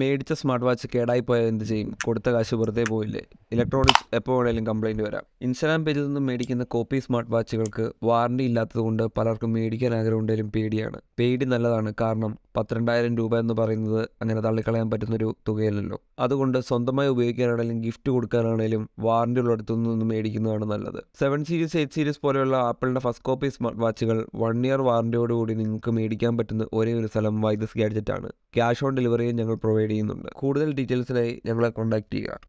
മേടിച്ച smart watch കേടായി പോയാൽ എന്ത് ചെയ്യും കൊടുത്ത കാശ് വെറുതെ പോയില്ലേ ഇലക്ട്രോണിക്സ് എപ്പോൾ വേണേലും കംപ്ലൈൻറ്റ് വരാം ഇൻസ്റ്റാഗ്രാം പേജിൽ നിന്ന് മേടിക്കുന്ന കോപ്പി സ്മാർട്ട് വാച്ചുകൾക്ക് വാറണ്ടി ഇല്ലാത്തതുകൊണ്ട് പലർക്കും മേടിക്കാൻ ആഗ്രഹമുണ്ടെങ്കിലും പേടിയാണ് പേടി നല്ലതാണ് കാരണം പന്ത്രണ്ടായിരം രൂപ എന്ന് പറയുന്നത് അങ്ങനെ തള്ളിക്കളയാൻ പറ്റുന്നൊരു തുകയല്ലല്ലോ അതുകൊണ്ട് സ്വന്തമായി ഉപയോഗിക്കാനാണെങ്കിലും ഗിഫ്റ്റ് കൊടുക്കാനാണെങ്കിലും ഉള്ള അടുത്തു നിന്നും മേടിക്കുന്നതാണ് നല്ലത് സെവൻ സീരീസ് എയ്റ്റ് സീരീസ് പോലെയുള്ള ആപ്പിളിൻ്റെ ഫസ്റ്റ് കോപ്പി സ്മാർട്ട് വാച്ചുകൾ വൺ ഇയർ വാറൻ്റിയോടുകൂടി നിങ്ങൾക്ക് മേടിക്കാൻ പറ്റുന്ന ഒരേ ഒരു സ്ഥലം വൈദസ് ഗാഡ്ജറ്റ് ആണ് ക്യാഷ് ഓൺ ഡെലിവറിയും ഞങ്ങൾ പ്രൊവൈഡ് ചെയ്യുന്നുണ്ട് കൂടുതൽ ഡീറ്റെയിൽസിനായി ഞങ്ങളെ കോൺടാക്ട് ചെയ്യുക